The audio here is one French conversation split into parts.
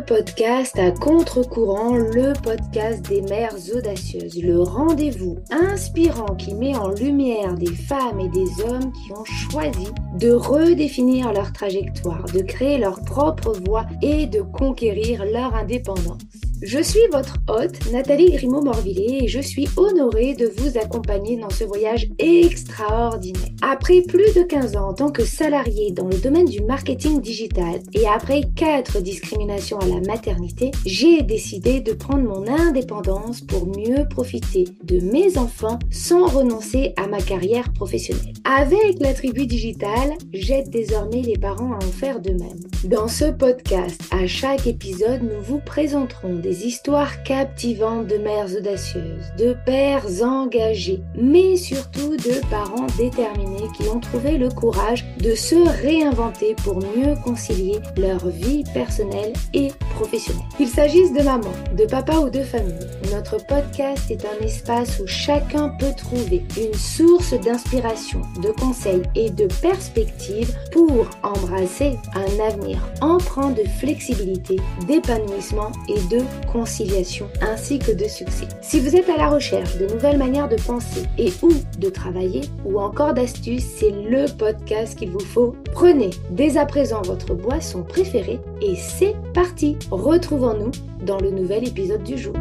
podcast à contre-courant, le podcast des mères audacieuses, le rendez-vous inspirant qui met en lumière des femmes et des hommes qui ont choisi de redéfinir leur trajectoire, de créer leur propre voie et de conquérir leur indépendance. Je suis votre hôte, Nathalie Grimaud-Morvillet, et je suis honorée de vous accompagner dans ce voyage extraordinaire. Après plus de 15 ans en tant que salariée dans le domaine du marketing digital et après 4 discriminations à la maternité, j'ai décidé de prendre mon indépendance pour mieux profiter de mes enfants sans renoncer à ma carrière professionnelle. Avec la tribu digitale, j'aide désormais les parents à en faire de même. Dans ce podcast, à chaque épisode, nous vous présenterons des histoires captivantes de mères audacieuses, de pères engagés, mais surtout de parents déterminés qui ont trouvé le courage de se réinventer pour mieux concilier leur vie personnelle et professionnelle. Qu'il s'agisse de maman, de papa ou de famille, notre podcast est un espace où chacun peut trouver une source d'inspiration, de conseils et de perspectives pour embrasser un avenir empreint de flexibilité, d'épanouissement et de conciliation ainsi que de succès. Si vous êtes à la recherche de nouvelles manières de penser et ou de travailler ou encore d'astuces, c'est le podcast qu'il vous faut. Prenez dès à présent votre boisson préférée et c'est parti. Retrouvons-nous dans le nouvel épisode du jour.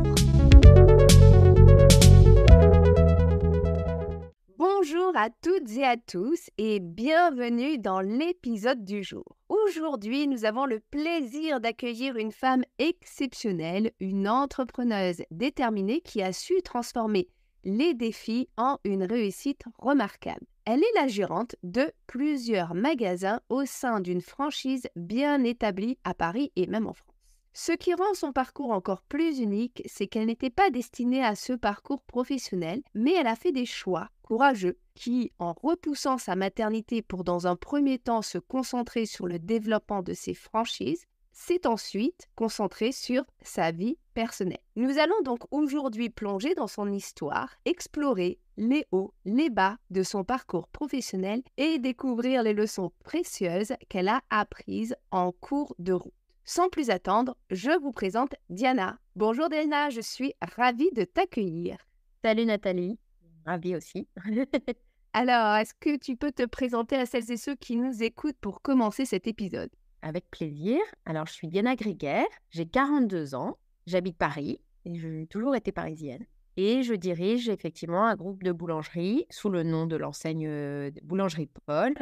Bonjour à toutes et à tous et bienvenue dans l'épisode du jour. Aujourd'hui, nous avons le plaisir d'accueillir une femme exceptionnelle, une entrepreneuse déterminée qui a su transformer les défis en une réussite remarquable. Elle est la gérante de plusieurs magasins au sein d'une franchise bien établie à Paris et même en France. Ce qui rend son parcours encore plus unique, c'est qu'elle n'était pas destinée à ce parcours professionnel, mais elle a fait des choix courageux qui, en repoussant sa maternité pour dans un premier temps se concentrer sur le développement de ses franchises, s'est ensuite concentré sur sa vie personnelle. Nous allons donc aujourd'hui plonger dans son histoire, explorer les hauts, les bas de son parcours professionnel et découvrir les leçons précieuses qu'elle a apprises en cours de route. Sans plus attendre, je vous présente Diana. Bonjour Diana, je suis ravie de t'accueillir. Salut Nathalie ravie aussi. Alors, est-ce que tu peux te présenter à celles et ceux qui nous écoutent pour commencer cet épisode Avec plaisir. Alors, je suis Diana Gréguer, j'ai 42 ans, j'habite Paris et j'ai toujours été parisienne. Et je dirige effectivement un groupe de boulangerie sous le nom de l'enseigne euh, Boulangerie Paul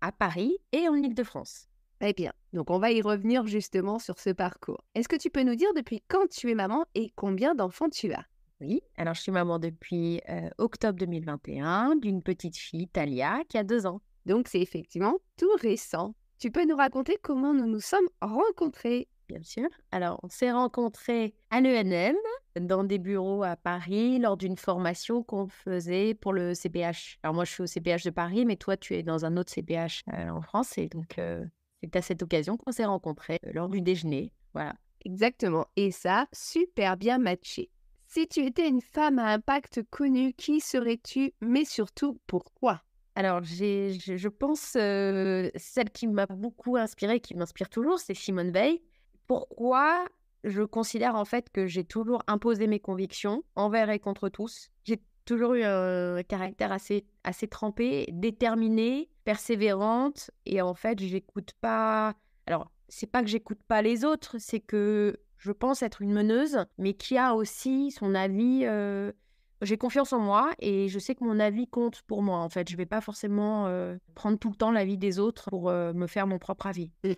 à Paris et en Ile-de-France. Eh bien. Donc, on va y revenir justement sur ce parcours. Est-ce que tu peux nous dire depuis quand tu es maman et combien d'enfants tu as oui, alors je suis maman depuis octobre 2021 d'une petite fille, Talia, qui a deux ans. Donc c'est effectivement tout récent. Tu peux nous raconter comment nous nous sommes rencontrés Bien sûr. Alors on s'est rencontrés à l'ENM, dans des bureaux à Paris, lors d'une formation qu'on faisait pour le CPH. Alors moi je suis au CBH de Paris, mais toi tu es dans un autre CPH en France, et donc c'est à cette occasion qu'on s'est rencontrés lors du déjeuner. Voilà. Exactement. Et ça, super bien matché. Si tu étais une femme à impact connu, qui serais-tu, mais surtout pourquoi Alors, je, pense, euh, celle qui m'a beaucoup inspirée, qui m'inspire toujours, c'est Simone Veil. Pourquoi je considère en fait que j'ai toujours imposé mes convictions envers et contre tous. J'ai toujours eu un caractère assez, assez trempé, déterminé, persévérante. Et en fait, j'écoute pas. Alors, c'est pas que j'écoute pas les autres, c'est que je pense être une meneuse, mais qui a aussi son avis. Euh, j'ai confiance en moi et je sais que mon avis compte pour moi. En fait, je ne vais pas forcément euh, prendre tout le temps l'avis des autres pour euh, me faire mon propre avis. Mmh,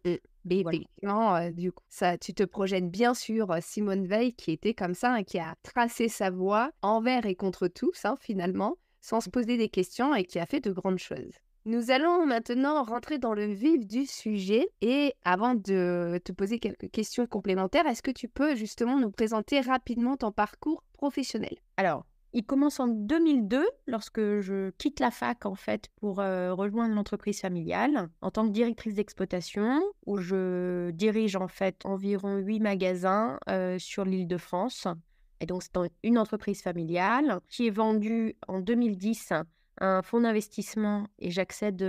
mmh. Mais du coup, tu te projettes bien sur Simone Veil qui était comme ça, et hein, qui a tracé sa voie envers et contre tous, hein, finalement, sans se mmh. poser des questions et qui a fait de grandes choses. Nous allons maintenant rentrer dans le vif du sujet et avant de te poser quelques questions complémentaires, est-ce que tu peux justement nous présenter rapidement ton parcours professionnel Alors, il commence en 2002 lorsque je quitte la fac en fait pour euh, rejoindre l'entreprise familiale en tant que directrice d'exploitation où je dirige en fait environ huit magasins euh, sur l'île de France. Et donc c'est une entreprise familiale qui est vendue en 2010 un fonds d'investissement et j'accède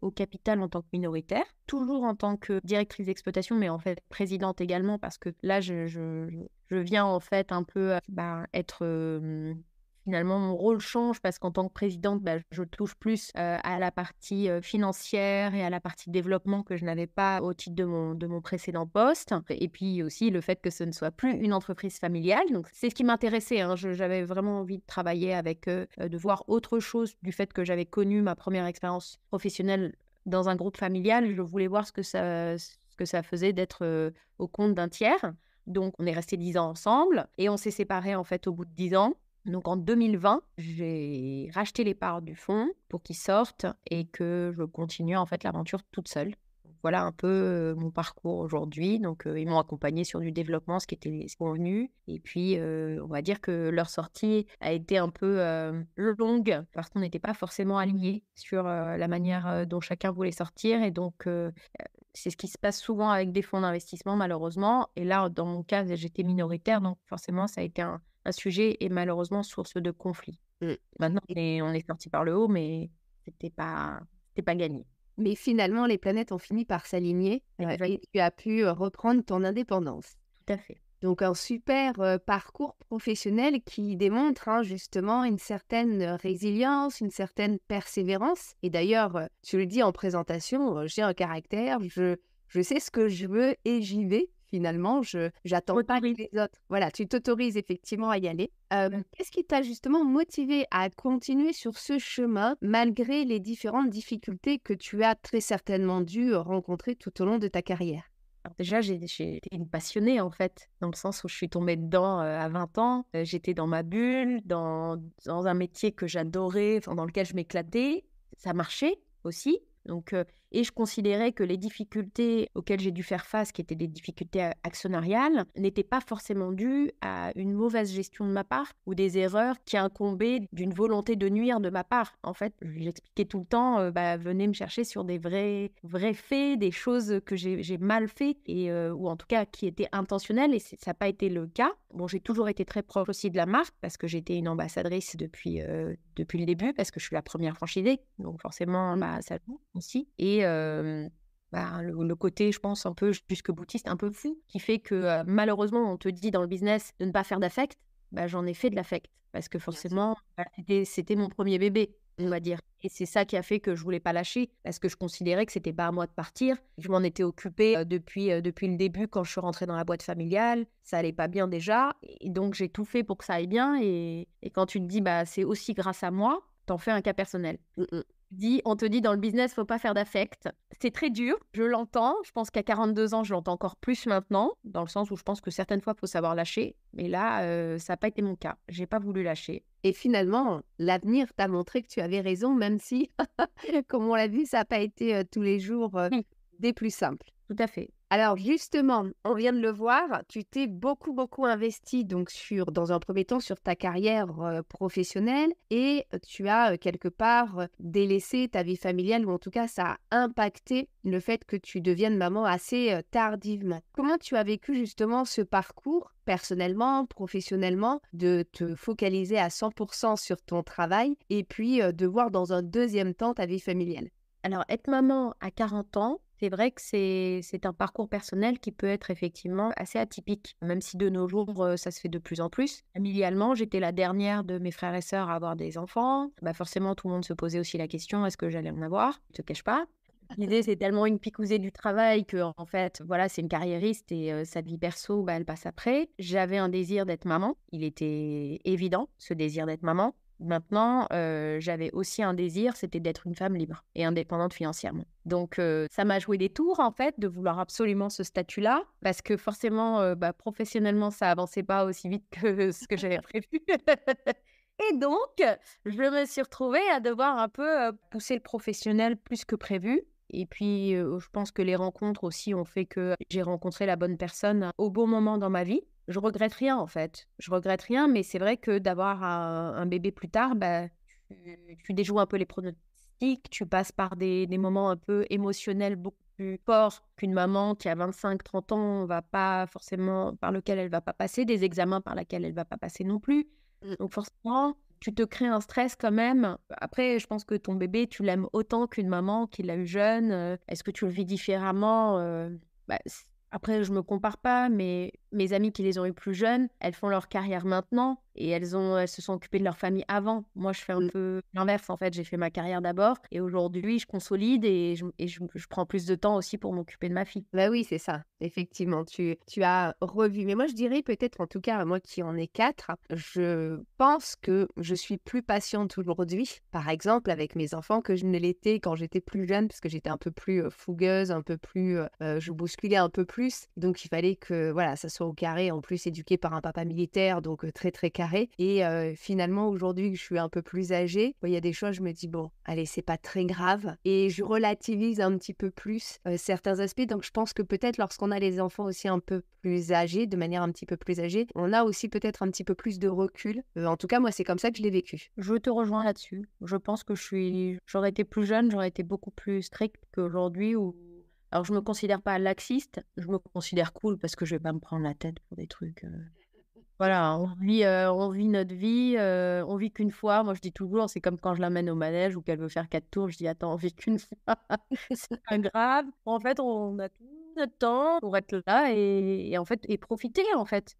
au capital en tant que minoritaire, toujours en tant que directrice d'exploitation, mais en fait présidente également, parce que là, je, viens en fait un peu bah, être finalement mon rôle change parce qu'en tant que présidente, bah, je touche plus à la partie financière et à la partie développement que je n'avais pas au titre de mon, de mon précédent poste. Et puis aussi le fait que ce ne soit plus une entreprise familiale. Donc c'est ce qui m'intéressait. Hein. J'avais vraiment envie de travailler avec eux, de voir autre chose du fait que j'avais connu ma première expérience professionnelle dans un groupe familial. Je voulais voir ce que ça, ce que ça faisait d'être au compte d'un tiers. Donc, on est resté dix ans ensemble et on s'est séparés en fait au bout de dix ans. Donc en 2020, j'ai racheté les parts du fonds pour qu'ils sortent et que je continue en fait l'aventure toute seule. Voilà un peu mon parcours aujourd'hui. Donc ils m'ont accompagné sur du développement, ce qui était convenu. Et puis on va dire que leur sortie a été un peu longue parce qu'on n'était pas forcément alignés sur la manière dont chacun voulait sortir. Et donc c'est ce qui se passe souvent avec des fonds d'investissement malheureusement. Et là, dans mon cas, j'étais minoritaire, donc forcément ça a été un un sujet est malheureusement source de conflits. Mmh. Maintenant, on est, on est sorti par le haut, mais c'était pas, pas gagné. Mais finalement, les planètes ont fini par s'aligner et tu as pu euh, reprendre ton indépendance. Tout à fait. Donc un super euh, parcours professionnel qui démontre hein, justement une certaine euh, résilience, une certaine persévérance. Et d'ailleurs, tu le dis en présentation, j'ai un caractère, je, je sais ce que je veux et j'y vais finalement, je j'attends pas les autres. Voilà, tu t'autorises effectivement à y aller. Euh, qu'est-ce qui t'a justement motivé à continuer sur ce chemin malgré les différentes difficultés que tu as très certainement dû rencontrer tout au long de ta carrière déjà, j'ai été une passionnée en fait, dans le sens où je suis tombée dedans euh, à 20 ans. Euh, j'étais dans ma bulle, dans, dans un métier que j'adorais, dans lequel je m'éclatais. Ça marchait aussi. Donc, et je considérais que les difficultés auxquelles j'ai dû faire face, qui étaient des difficultés actionnariales, n'étaient pas forcément dues à une mauvaise gestion de ma part ou des erreurs qui incombaient d'une volonté de nuire de ma part. En fait, j'expliquais tout le temps, euh, bah, venez me chercher sur des vrais, vrais faits, des choses que j'ai mal fait et euh, ou en tout cas qui étaient intentionnelles et ça n'a pas été le cas. Bon, j'ai toujours été très proche aussi de la marque parce que j'étais une ambassadrice depuis, euh, depuis le début, parce que je suis la première franchisée, donc forcément, mmh. bah, ça joue aussi. Et euh, bah, le, côté, je pense, un peu jusque boutiste, un peu fou, qui fait que euh, malheureusement, on te dit dans le business de ne pas faire d'affect. Bah, j'en ai fait de l'affect parce que forcément, bah, c'était mon premier bébé on va dire. Et c'est ça qui a fait que je voulais pas lâcher, parce que je considérais que c'était pas à moi de partir. Je m'en étais occupée euh, depuis, depuis le début quand je suis rentrée dans la boîte familiale. Ça allait pas bien déjà, et donc j'ai tout fait pour que ça aille bien. Et, quand tu te dis, bah c'est aussi grâce à moi, t'en fais un cas personnel. Mmh on te dit dans le business, faut pas faire d'affect. C'est très dur, je l'entends. Je pense qu'à 42 ans, je l'entends encore plus maintenant, dans le sens où je pense que certaines fois, faut savoir lâcher. Mais là, euh, ça n'a pas été mon cas. J'ai pas voulu lâcher. Et finalement, l'avenir t'a montré que tu avais raison, même si, comme on l'a vu, ça n'a pas été euh, tous les jours euh, mmh. des plus simples. Tout à fait. Alors justement, on vient de le voir, tu t'es beaucoup beaucoup investi donc sur dans un premier temps sur ta carrière professionnelle et tu as quelque part délaissé ta vie familiale ou en tout cas ça a impacté le fait que tu deviennes maman assez tardivement. Comment tu as vécu justement ce parcours personnellement, professionnellement, de te focaliser à 100% sur ton travail et puis de voir dans un deuxième temps ta vie familiale Alors être maman à 40 ans, c'est vrai que c'est un parcours personnel qui peut être effectivement assez atypique, même si de nos jours, ça se fait de plus en plus. Familialement, j'étais la dernière de mes frères et sœurs à avoir des enfants. Bah forcément, tout le monde se posait aussi la question, est-ce que j'allais en avoir Je te cache pas. L'idée, c'est tellement une picousée du travail que, en fait, voilà, c'est une carriériste et sa vie perso, bah, elle passe après. J'avais un désir d'être maman. Il était évident, ce désir d'être maman. Maintenant, euh, j'avais aussi un désir, c'était d'être une femme libre et indépendante financièrement. Donc, euh, ça m'a joué des tours, en fait, de vouloir absolument ce statut-là, parce que forcément, euh, bah, professionnellement, ça avançait pas aussi vite que ce que j'avais prévu. Et donc, je me suis retrouvée à devoir un peu pousser le professionnel plus que prévu. Et puis, je pense que les rencontres aussi ont fait que j'ai rencontré la bonne personne au bon moment dans ma vie je regrette rien en fait. Je regrette rien, mais c'est vrai que d'avoir un, bébé plus tard, bah, tu, déjoues un peu les pronostics, tu passes par des, moments un peu émotionnels beaucoup plus forts qu'une maman qui a 25-30 ans va pas forcément par lequel elle va pas passer, des examens par lesquels elle va pas passer non plus. Mmh. Donc forcément, tu te crées un stress quand même. Après, je pense que ton bébé, tu l'aimes autant qu'une maman qui l'a eu jeune. Euh, est-ce que tu le vis différemment euh, bah, après, je ne me compare pas, mais mes amies qui les ont eues plus jeunes, elles font leur carrière maintenant et elles, ont, elles se sont occupées de leur famille avant. Moi, je fais un mmh. peu l'inverse en fait. J'ai fait ma carrière d'abord et aujourd'hui, je consolide et, je, prends plus de temps aussi pour m'occuper de ma fille. Bah oui, c'est ça. Effectivement, tu, tu as revu. Mais moi, je dirais peut-être, en tout cas, moi qui en ai quatre, je pense que je suis plus patiente aujourd'hui, par exemple, avec mes enfants que je ne l'étais quand j'étais plus jeune parce que j'étais un peu plus euh, fougueuse, un peu plus. Euh, euh, je bousculais un peu plus. Donc, il fallait que voilà, ça soit au carré, en plus éduqué par un papa militaire, donc très très carré. Et finalement, aujourd'hui je suis un peu plus âgée, il y a des choses, je me dis, bon, allez, c'est pas très grave. Et je relativise un petit peu plus certains aspects. Donc je pense que peut-être lorsqu'on a les enfants aussi un peu plus âgés, de manière un petit peu plus âgée, on a aussi peut-être un petit peu plus de recul. en tout cas, moi, c'est comme ça que je l'ai vécu. Je te rejoins là-dessus. Je pense que je suis, j'aurais été plus jeune, j'aurais été beaucoup plus stricte qu'aujourd'hui ou alors, je me considère pas laxiste, je me considère cool parce que je vais pas me prendre la tête pour des trucs. Euh. Voilà, on vit, euh, on vit notre vie, euh, on vit qu'une fois. Moi, je dis toujours, c'est comme quand je l'amène au manège ou qu'elle veut faire quatre tours, je dis attends, on vit qu'une fois, c'est pas grave. En fait, on a tout notre temps pour être là et, en fait et profiter en fait.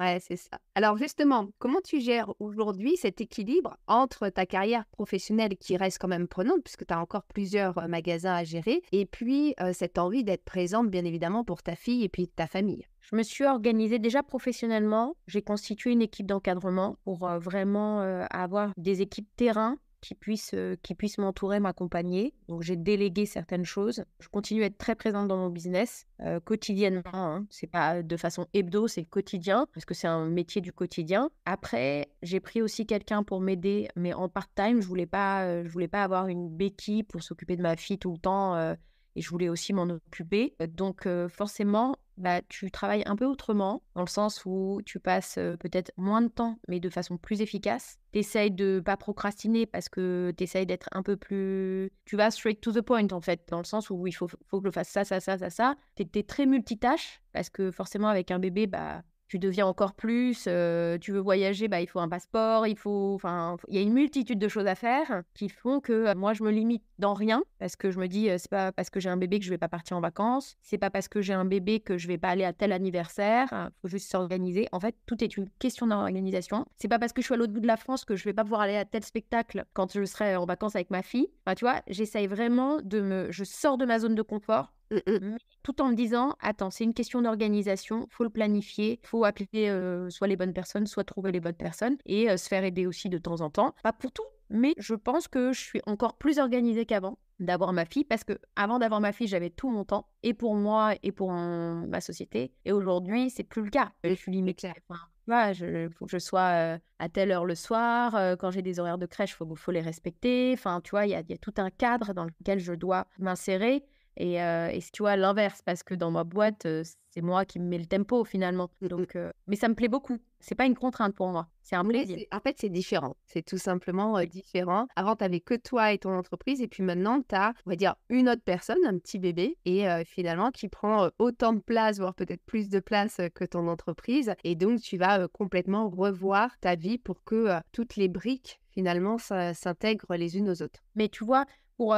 Ouais, c'est ça. Alors justement, comment tu gères aujourd'hui cet équilibre entre ta carrière professionnelle qui reste quand même prenante puisque tu as encore plusieurs magasins à gérer et puis cette envie d'être présente bien évidemment pour ta fille et puis ta famille je me suis organisée déjà professionnellement. J'ai constitué une équipe d'encadrement pour vraiment avoir des équipes terrain qui puisse, m'entourer, m'accompagner. Donc j'ai délégué certaines choses. Je continue à être très présente dans mon business quotidiennement. Ce hein. C'est pas de façon hebdo, c'est quotidien parce que c'est un métier du quotidien. Après, j'ai pris aussi quelqu'un pour m'aider, mais en part-time. Je voulais pas, je voulais pas avoir une béquille pour s'occuper de ma fille tout le temps. et je voulais aussi m'en occuper. Donc forcément, bah, tu travailles un peu autrement, dans le sens où tu passes peut-être moins de temps, mais de façon plus efficace. Tu de pas procrastiner parce que tu essayes d'être un peu plus... Tu vas straight to the point, en fait, dans le sens où il faut, que je fasse ça, ça, ça, ça, ça. Tu es, très multitâche, parce que forcément, avec un bébé, bah, tu deviens encore plus, tu veux voyager, bah, il faut un passeport, il faut, enfin, il y a une multitude de choses à faire qui font que moi je me limite dans rien parce que je me dis c'est pas parce que j'ai un bébé que je vais pas partir en vacances, c'est pas parce que j'ai un bébé que je vais pas aller à tel anniversaire, il hein, faut juste s'organiser. En fait, tout est une question d'organisation. C'est pas parce que je suis à l'autre bout de la France que je vais pas pouvoir aller à tel spectacle quand je serai en vacances avec ma fille. Enfin, tu vois, j'essaye vraiment de me, je sors de ma zone de confort Mmh. tout en me disant attends, c'est une question d'organisation, faut le planifier, faut appeler soit les bonnes personnes, soit trouver les bonnes personnes et se faire aider aussi de temps en temps. Pas pour tout, mais je pense que je suis encore plus organisée qu'avant d'avoir ma fille parce que avant d'avoir ma fille, j'avais tout mon temps et pour moi et pour ma société et aujourd'hui, c'est plus le cas. Je suis limitée. Enfin, je, faut que je sois à telle heure le soir, quand j'ai des horaires de crèche, faut faut les respecter. Enfin, tu vois, il y, y a, tout un cadre dans lequel je dois m'insérer. Et, euh, si tu vois, l'inverse, parce que dans ma mmh. boîte, c'est moi qui me mets le tempo finalement. Mmh donc, mais ça me plaît beaucoup. C'est pas une contrainte pour moi. C'est un plaisir. En fait, c'est différent. C'est tout simplement différent. Avant, tu avais que toi et ton entreprise. Et puis maintenant, tu as, on va dire, une autre personne, un petit bébé, et finalement, qui prend autant de place, voire peut-être plus de place que ton entreprise. Et donc, tu vas complètement mmh. revoir ta vie pour que toutes les briques, finalement, s'intègrent les unes aux autres. Mais tu vois, pour,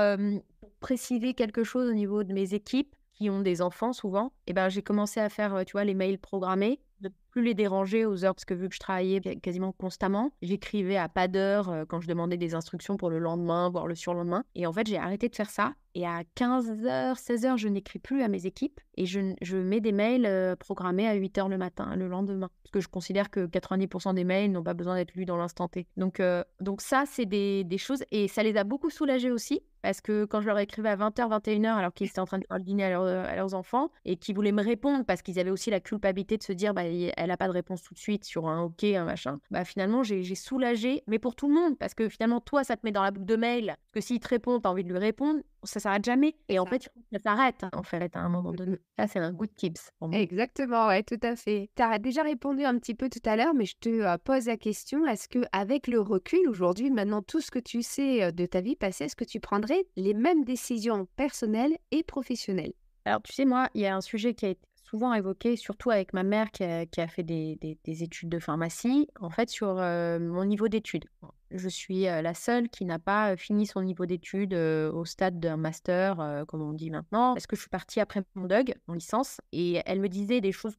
préciser quelque chose au niveau de mes équipes qui ont des enfants souvent, et eh ben j'ai commencé à faire euh, tu vois les mails programmés, de plus les déranger aux heures parce que vu que je travaillais quasiment constamment, j'écrivais à pas d'heure euh, quand je demandais des instructions pour le lendemain, voire le surlendemain. Et en fait, j'ai arrêté de faire ça et à 15h, 16h, je n'écris plus à mes équipes et je, mets des mails euh, programmés à 8h le matin, le lendemain. Parce que je considère que 90% des mails n'ont pas besoin d'être lus dans l'instant T. Donc, euh, donc ça, c'est des, choses. Et ça les a beaucoup soulagés aussi. Parce que quand je leur écrivais à 20h, 21h, alors qu'ils étaient en train de faire dîner à, leurs enfants et qu'ils voulaient me répondre parce qu'ils avaient aussi la culpabilité de se dire bah, elle n'a pas de réponse tout de suite sur un OK, un machin, bah, finalement, j'ai soulagé, mais pour tout le monde. Parce que finalement, toi, ça te met dans la boucle de mail. Parce que s'ils te répondent, tu as envie de lui répondre ça s'arrête jamais. Et en fait, ça s'arrête, en fait, à un moment mmh, donné. Mmh. Ça, c'est un good tips pour Exactement, ouais, tout à fait. Tu as déjà répondu un petit peu tout à l'heure, mais je te pose la question, est-ce que avec le recul aujourd'hui, maintenant tout ce que tu sais de ta vie passée, est-ce que tu prendrais les mêmes décisions personnelles et professionnelles Alors, tu sais, moi, il y a un sujet qui a été souvent évoqué, surtout avec ma mère qui a, fait des, études de pharmacie, en fait, sur mon niveau d'études je suis la seule qui n'a pas fini son niveau d'études au stade d'un master, comme on dit maintenant, Est-ce que je suis partie après mon DUG, en licence, et elle me disait des choses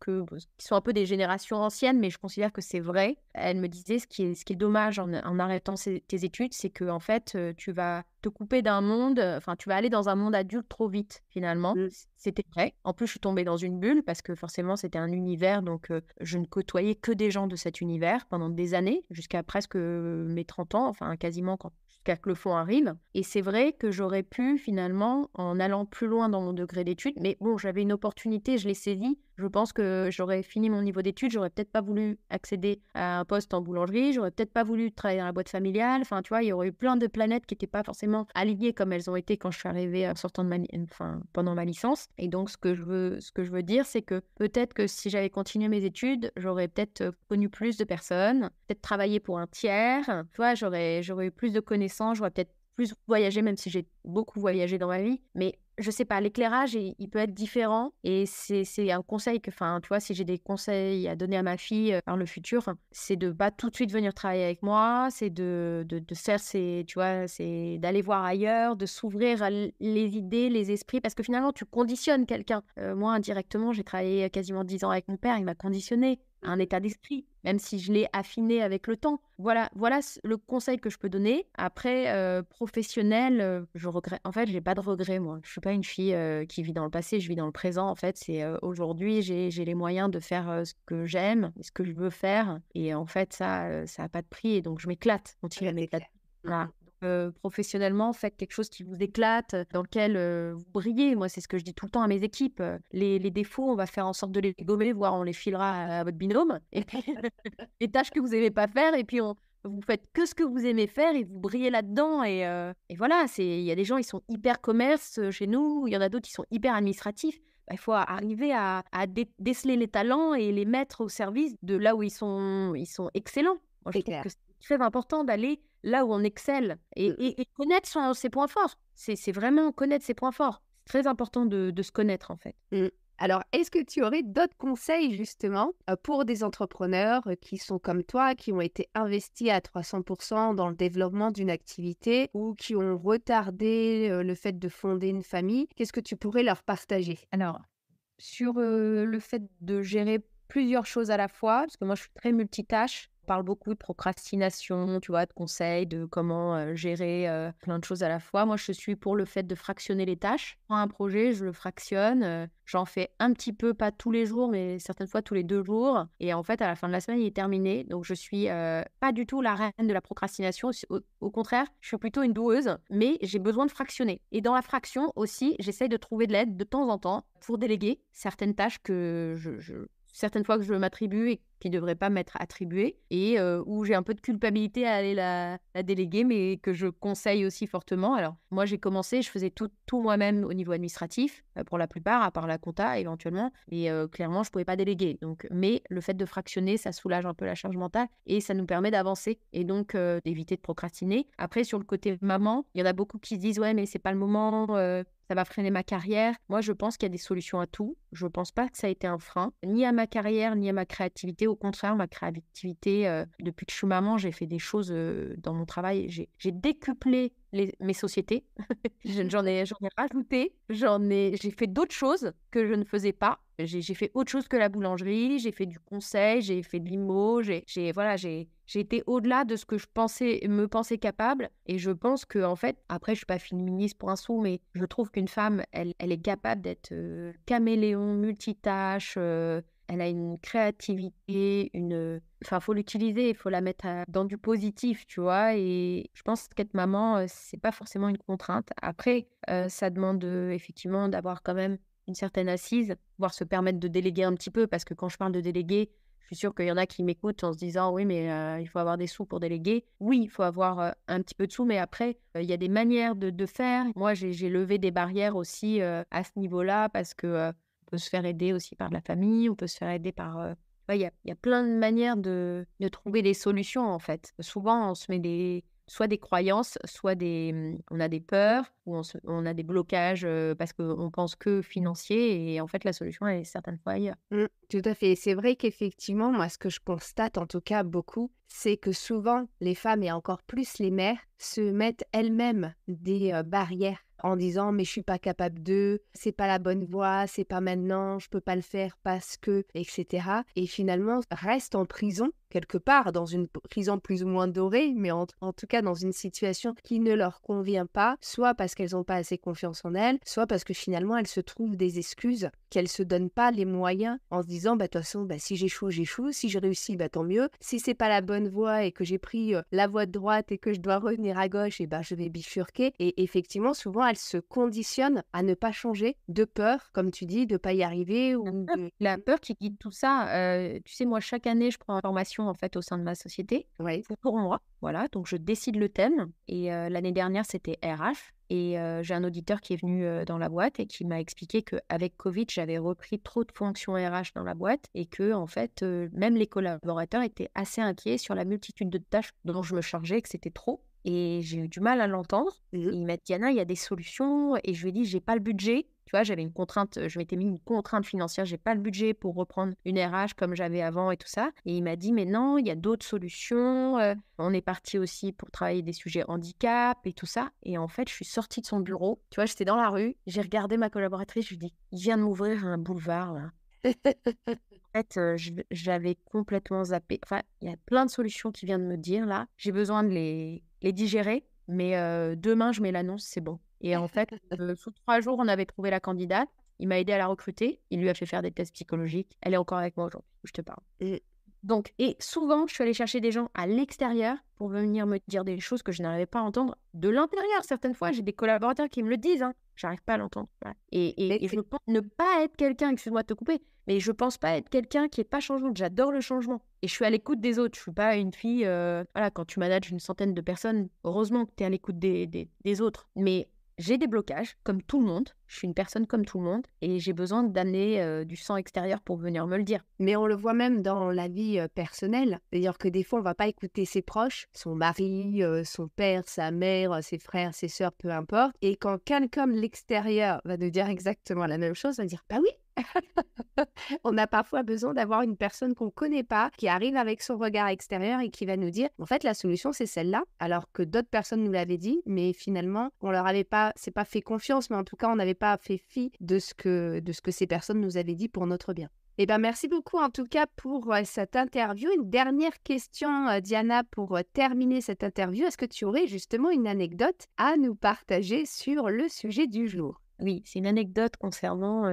qui sont un peu des générations anciennes, mais je considère que c'est vrai. Elle me disait ce qui est, dommage en, arrêtant tes études, c'est que en fait, tu vas te couper d'un monde, euh, enfin, tu vas aller dans un monde adulte trop vite, finalement. Mmh. C'était vrai. En plus, je suis tombée dans une bulle parce que forcément, c'était un univers, donc euh, je ne côtoyais que des gens de cet univers pendant des années, jusqu'à presque euh, mes 30 ans, enfin, quasiment quand jusqu'à que le fond arrive. Et c'est vrai que j'aurais pu, finalement, en allant plus loin dans mon degré d'études, mais bon, j'avais une opportunité, je l'ai saisie je pense que j'aurais fini mon niveau d'études, j'aurais peut-être pas voulu accéder à un poste en boulangerie, j'aurais peut-être pas voulu travailler dans la boîte familiale. Enfin, tu vois, il y aurait eu plein de planètes qui n'étaient pas forcément alignées comme elles ont été quand je suis arrivée en euh, sortant de ma, enfin, pendant ma licence. Et donc, ce que je veux, ce que je veux dire, c'est que peut-être que si j'avais continué mes études, j'aurais peut-être euh, connu plus de personnes, peut-être travaillé pour un tiers. Tu vois, j'aurais, j'aurais eu plus de connaissances, j'aurais peut-être plus voyagé, même si j'ai beaucoup voyagé dans ma vie. Mais je sais pas, l'éclairage, il, peut être différent. Et c'est un conseil que, enfin, tu vois, si j'ai des conseils à donner à ma fille dans euh, le futur, c'est de pas tout de suite venir travailler avec moi, c'est de, faire ses, tu vois, c'est d'aller voir ailleurs, de s'ouvrir les idées, les esprits, parce que finalement, tu conditionnes quelqu'un. Euh, moi, indirectement, j'ai travaillé euh, quasiment dix ans avec mon père, il m'a conditionné un état d'esprit, même si je l'ai affiné avec le temps. Voilà, voilà le conseil que je peux donner. Après, euh, professionnel, euh, je regrette. En fait, j'ai pas de regrets, moi. Je suis pas une fille euh, qui vit dans le passé, je vis dans le présent. En fait, c'est aujourd'hui, j'ai les moyens de faire ce que j'aime, ce que je veux faire. Et en fait, ça, ça a pas de prix. Et donc, je m'éclate. Euh, professionnellement, faites quelque chose qui vous éclate, euh, dans lequel euh, vous brillez. Moi, c'est ce que je dis tout le temps à mes équipes. Les, défauts, on va faire en sorte de les gommer, voire on les filera à, votre binôme. Et les tâches que vous n'aimez pas faire, et puis on, vous faites que ce que vous aimez faire et vous brillez là-dedans. Et, et voilà, il y a des gens, ils sont hyper commerce chez nous, il y en a d'autres qui sont hyper administratifs. Bah, il faut arriver à, déceler les talents et les mettre au service de là où ils sont, ils sont excellents. c'est très important d'aller là où on excelle et, mmh. connaître ses points forts. C'est vraiment connaître ses points forts. C'est très important de, se connaître en fait. Mmh. Alors, est-ce que tu aurais d'autres conseils justement euh, pour des entrepreneurs euh, qui sont comme toi, qui ont été investis à 300% dans le développement d'une activité ou qui ont retardé euh, le fait de fonder une famille Qu'est-ce que tu pourrais leur partager Alors, sur le fait de gérer plusieurs choses à la fois, parce que moi je suis très multitâche, parle beaucoup de procrastination, tu vois, de conseils, de comment gérer plein de choses à la fois. Moi, je suis pour le fait de fractionner les tâches. un projet, je le fractionne, j'en fais un petit peu, pas tous les jours, mais certaines fois tous les deux jours. Et en fait, à la fin de la semaine, il est terminé. Donc, je suis pas du tout la reine de la procrastination. Au, contraire, je suis plutôt une doueuse, mais j'ai besoin de fractionner. Et dans la fraction aussi, j'essaye de trouver de l'aide de temps en temps pour déléguer certaines tâches que je certaines fois que je m'attribue et qui ne devrait pas m'être attribuées et où j'ai un peu de culpabilité à aller la, déléguer, mais que je conseille aussi fortement. Alors, moi, j'ai commencé, je faisais tout, tout moi-même au niveau administratif, pour la plupart, à part la compta éventuellement, et clairement, je ne pouvais pas déléguer. Donc, mais le fait de fractionner, ça soulage un peu la charge mentale et ça nous permet d'avancer et donc d'éviter de procrastiner. Après, sur le côté maman, il y en a beaucoup qui disent, ouais, mais c'est pas le moment ça va freiner ma carrière. Moi, je pense qu'il y a des solutions à tout. Je ne pense pas que ça a été un frein, ni à ma carrière, ni à ma créativité. Au contraire, ma créativité, euh, depuis que je suis maman, j'ai fait des choses euh, dans mon travail. J'ai décuplé mes sociétés. j'en ai, ai rajouté. J'en ai, j'ai fait d'autres choses que je ne faisais pas j'ai fait autre chose que la boulangerie, j'ai fait du conseil, j'ai fait de l'IMO, j'ai voilà, j'ai été au-delà de ce que je pensais me pensais capable et je pense que en fait, après je suis pas féministe pour un sou mais je trouve qu'une femme elle, elle, est capable d'être caméléon, multitâche, elle a une créativité, une enfin faut l'utiliser, il faut la mettre dans du positif, tu vois et je pense qu'être maman c'est pas forcément une contrainte. Après ça demande effectivement d'avoir quand même une certaine assise, voire se permettre de déléguer un petit peu, parce que quand je parle de déléguer, je suis sûre qu'il y en a qui m'écoutent en se disant oui, mais il faut avoir des sous pour déléguer. Oui, il faut avoir un petit peu de sous, mais après, il y a des manières de, faire. Moi, j'ai levé des barrières aussi à ce niveau-là, parce que on peut se faire aider aussi par la famille, on peut se faire aider par. Il y, a, y, a plein de manières de, de trouver des solutions, en fait. Souvent, on se met des soit des croyances, soit des, mmh, on a des peurs ou on, a des blocages parce qu'on pense que financier et en fait la solution est certaines fois ailleurs. Mmh, tout à fait. C'est vrai qu'effectivement, moi ce que je constate en tout cas beaucoup, c'est que souvent les femmes et encore plus les mères se mettent elles-mêmes des barrières en disant mais je suis pas capable de, c'est pas la bonne voie, c'est pas maintenant, je peux pas le faire parce que, etc. Et finalement restent en prison quelque part, dans une prison plus ou moins dorée, mais en, en tout cas dans une situation qui ne leur convient pas, soit parce qu'elles n'ont pas assez confiance en elles, soit parce que finalement elles se trouvent des excuses ne se donne pas les moyens en se disant bah de toute façon bah, si j'échoue j'échoue si je réussis bah tant mieux si c'est pas la bonne voie et que j'ai pris la voie de droite et que je dois revenir à gauche et bah, je vais bifurquer et effectivement souvent elle se conditionne à ne pas changer de peur comme tu dis de pas y arriver ou la peur qui guide tout ça tu sais moi chaque année je prends une formation en fait au sein de ma société C'est pour moi voilà donc je décide le thème et l'année dernière c'était RH et j'ai un auditeur qui est venu dans la boîte et qui m'a expliqué qu'avec Covid, j'avais repris trop de fonctions RH dans la boîte et que, en fait, même les collaborateurs étaient assez inquiets sur la multitude de tâches dont je me chargeais, que c'était trop. Et j'ai eu du mal à l'entendre. Mmh il m'a dit, Yana, il y a des solutions. Et je lui ai dit, j'ai pas le budget, tu vois, j'avais une contrainte, je m'étais mis une contrainte financière, j'ai pas le budget pour reprendre une RH comme j'avais avant et tout ça. Et il m'a dit, mais non, il y a d'autres solutions. on est parti aussi pour travailler des sujets handicap et tout ça. Et en fait, je suis sortie de son bureau. Tu vois, j'étais dans la rue, j'ai regardé ma collaboratrice, je lui dis, il vient de m'ouvrir un boulevard là. en fait, j'avais complètement zappé. Enfin, il y a plein de solutions qui viennent de me dire là. J'ai besoin de les, les digérer, mais demain, je mets l'annonce, c'est bon. Et en fait, euh, sous trois jours, on avait trouvé la candidate. Il m'a aidé à la recruter. Il lui a fait faire des tests psychologiques. Elle est encore avec moi aujourd'hui, je te parle. Et donc, et souvent, je suis allée chercher des gens à l'extérieur pour venir me dire des choses que je n'arrivais pas à entendre de l'intérieur. Certaines fois, j'ai des collaborateurs qui me le disent. Je hein. J'arrive pas à l'entendre. Et, je ne pense ne pas être quelqu'un, excuse-moi de te couper, mais je pense pas être quelqu'un qui est pas changeante. J'adore le changement. Et je suis à l'écoute des autres. Je suis pas une fille. Euh, voilà, quand tu manages une centaine de personnes, heureusement que tu es à l'écoute des, des autres. Mais j'ai des blocages, comme tout le monde. Je suis une personne comme tout le monde et j'ai besoin d'amener euh, du sang extérieur pour venir me le dire. Mais on le voit même dans la vie personnelle. d'ailleurs que des fois, on ne va pas écouter ses proches, son mari, son père, sa mère, ses frères, ses sœurs, peu importe. Et quand quelqu'un de l'extérieur va nous dire exactement la même chose, on va dire Bah oui, on a parfois besoin d'avoir une personne qu'on ne connaît pas, qui arrive avec son regard extérieur et qui va nous dire, en fait, la solution, c'est celle-là, alors que d'autres personnes nous l'avaient dit, mais finalement, on leur avait pas, c'est pas fait confiance, mais en tout cas, on n'avait pas fait fi de ce, que, de ce que ces personnes nous avaient dit pour notre bien. Eh bien, merci beaucoup en tout cas pour euh, cette interview. Une dernière question, euh, Diana, pour euh, terminer cette interview. Est-ce que tu aurais justement une anecdote à nous partager sur le sujet du jour Oui, c'est une anecdote concernant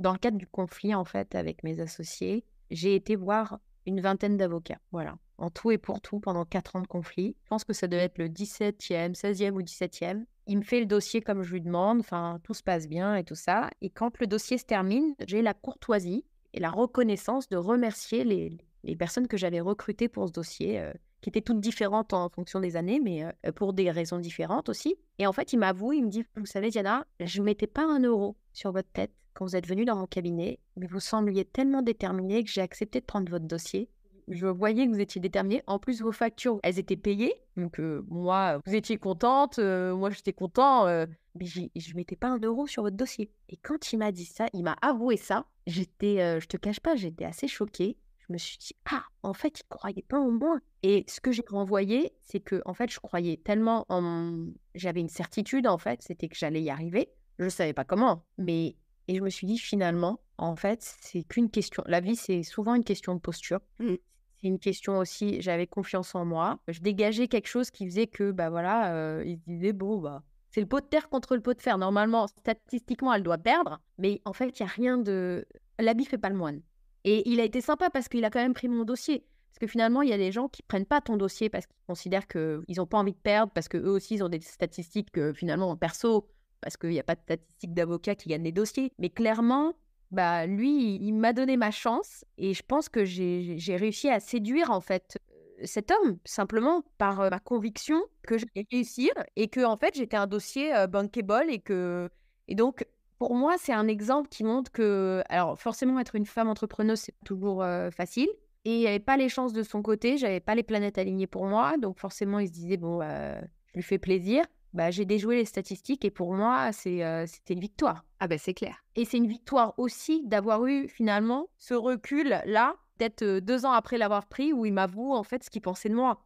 dans le cadre du conflit, en fait, avec mes associés, j'ai été voir une vingtaine d'avocats. Voilà. En tout et pour tout, pendant quatre ans de conflit. Je pense que ça devait être le 17e, 16e ou 17e. Il me fait le dossier comme je lui demande. Enfin, tout se passe bien et tout ça. Et quand le dossier se termine, j'ai la courtoisie et la reconnaissance de remercier les, personnes que j'avais recrutées pour ce dossier. Euh, qui étaient toutes différentes en fonction des années, mais euh, euh, pour des raisons différentes aussi. Et en fait, il m'avoue, il me dit, vous savez, Diana, je ne mettais pas un euro sur votre tête vous êtes venu dans mon cabinet, mais vous sembliez tellement déterminé que j'ai accepté de prendre votre dossier. Je voyais que vous étiez déterminé. En plus, vos factures, elles étaient payées. Donc, euh, moi, vous étiez contente, euh, moi, j'étais content. Euh. mais je mettais pas un euro sur votre dossier. Et quand il m'a dit ça, il m'a avoué ça. J'étais, je te cache pas, j'étais assez choquée. Je me suis dit, ah, en fait, il croyait pas en moi. Et ce que j'ai renvoyé, c'est que, en fait, je croyais tellement en. J'avais une certitude, en fait, c'était que j'allais y arriver. Je savais pas comment, mais et je me suis dit, finalement, en fait, c'est qu'une question. La vie, c'est souvent une question de posture. Mmh. C'est une question aussi, j'avais confiance en moi. Je dégageais quelque chose qui faisait que, bah voilà, euh, il disait, bon, bah, c'est le pot de terre contre le pot de fer. Normalement, statistiquement, elle doit perdre. Mais en fait, il n'y a rien de. La ne fait pas le moine. Et il a été sympa parce qu'il a quand même pris mon dossier. Parce que finalement, il y a des gens qui prennent pas ton dossier parce qu'ils considèrent qu'ils n'ont pas envie de perdre, parce qu'eux aussi, ils ont des statistiques que euh, finalement, en perso, parce qu'il n'y a pas de statistiques d'avocat qui gagnent des dossiers. Mais clairement, bah, lui, il, m'a donné ma chance et je pense que j'ai réussi à séduire en fait euh, cet homme, simplement par euh, ma conviction que j'allais réussir et que en fait j'étais un dossier euh, bankable et que. Et donc, pour moi, c'est un exemple qui montre que, alors forcément, être une femme entrepreneuse, c'est toujours facile. Et il n'y avait pas les chances de son côté, j'avais pas les planètes alignées pour moi, donc forcément, il se disait, bon, bah, je lui fais plaisir. Bah, j'ai déjoué les statistiques et pour moi, c'est, c'était une victoire. Ah ben c'est clair. Et c'est une victoire aussi d'avoir eu finalement ce recul-là, peut-être deux ans après l'avoir pris, où il m'avoue en fait ce qu'il pensait de moi.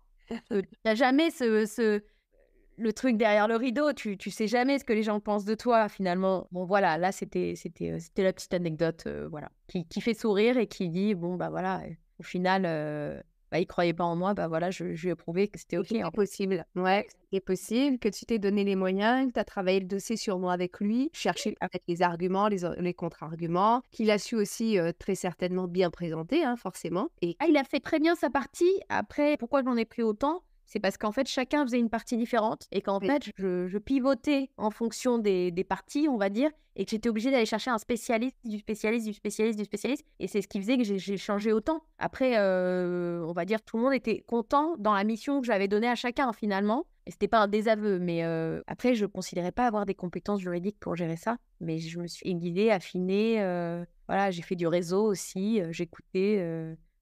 Il y a jamais ce, le truc derrière le rideau, tu, tu sais jamais ce que les gens pensent de toi finalement. Bon voilà, là c'était, c'était, la petite anecdote voilà qui, fait sourire et qui dit, bon bah voilà, au final il bah, il croyait pas en moi, bah, voilà, je, lui ai prouvé que c'était OK. C'était hein. possible, ouais, c'est possible, que tu t'es donné les moyens, que tu as travaillé le dossier sur moi avec lui, cherché avec les arguments, les, contre-arguments, qu'il a su aussi très certainement bien présenter, hein, forcément. Et ah, il a fait très bien sa partie. Après, pourquoi j'en ai pris autant c'est parce qu'en fait, chacun faisait une partie différente et qu'en fait, je, pivotais en fonction des, parties, on va dire, et que j'étais obligée d'aller chercher un spécialiste, du spécialiste, du spécialiste, du spécialiste. Et c'est ce qui faisait que j'ai changé autant. Après, euh, on va dire, tout le monde était content dans la mission que j'avais donnée à chacun finalement. Et n'était pas un désaveu, mais euh, après, je ne considérais pas avoir des compétences juridiques pour gérer ça. Mais je me suis guidée, affinée. Euh, voilà, j'ai fait du réseau aussi, j'écoutais,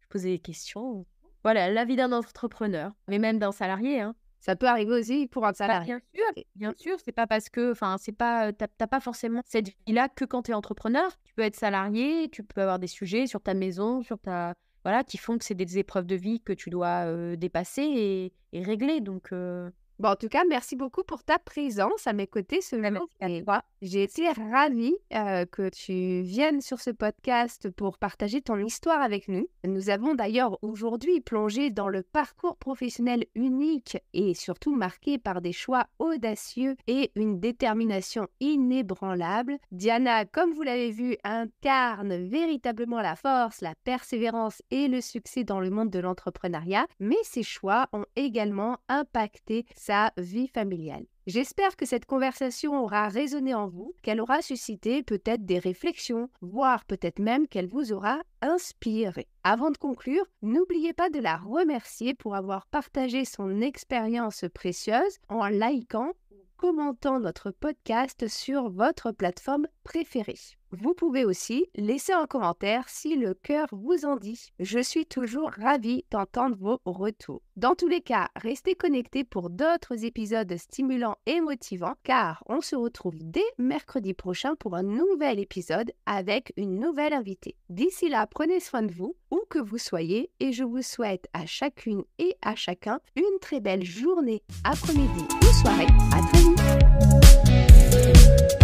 je posais des questions. Voilà, la vie d'un entrepreneur, mais même d'un salarié. Hein. Ça peut arriver aussi pour un bah, salarié. bien sûr, bien sûr, c'est pas parce que, enfin, c'est pas, t'as pas forcément cette vie-là que quand tu es entrepreneur. Tu peux être salarié, tu peux avoir des sujets sur ta maison, sur ta, voilà, qui font que c'est des épreuves de vie que tu dois dépasser et, régler. Donc, bon, en tout cas, merci beaucoup pour ta présence à mes côtés ce bah, jour. J'ai été ravie que tu viennes sur ce podcast pour partager ton histoire avec nous. Nous avons d'ailleurs aujourd'hui plongé dans le parcours professionnel unique et surtout marqué par des choix audacieux et une détermination inébranlable. Diana, comme vous l'avez vu, incarne véritablement la force, la persévérance et le succès dans le monde de l'entrepreneuriat, mais ses choix ont également impacté sa vie familiale. J'espère que cette conversation aura résonné en vous, qu'elle aura suscité peut-être des réflexions, voire peut-être même qu'elle vous aura inspiré. Avant de conclure, n'oubliez pas de la remercier pour avoir partagé son expérience précieuse en likant ou commentant notre podcast sur votre plateforme préférée. Vous pouvez aussi laisser un commentaire si le cœur vous en dit. Je suis toujours ravie d'entendre vos retours. Dans tous les cas, restez connectés pour d'autres épisodes stimulants et motivants car on se retrouve dès mercredi prochain pour un nouvel épisode avec une nouvelle invitée. D'ici là, prenez soin de vous où que vous soyez et je vous souhaite à chacune et à chacun une très belle journée, après-midi ou soirée. À très vite.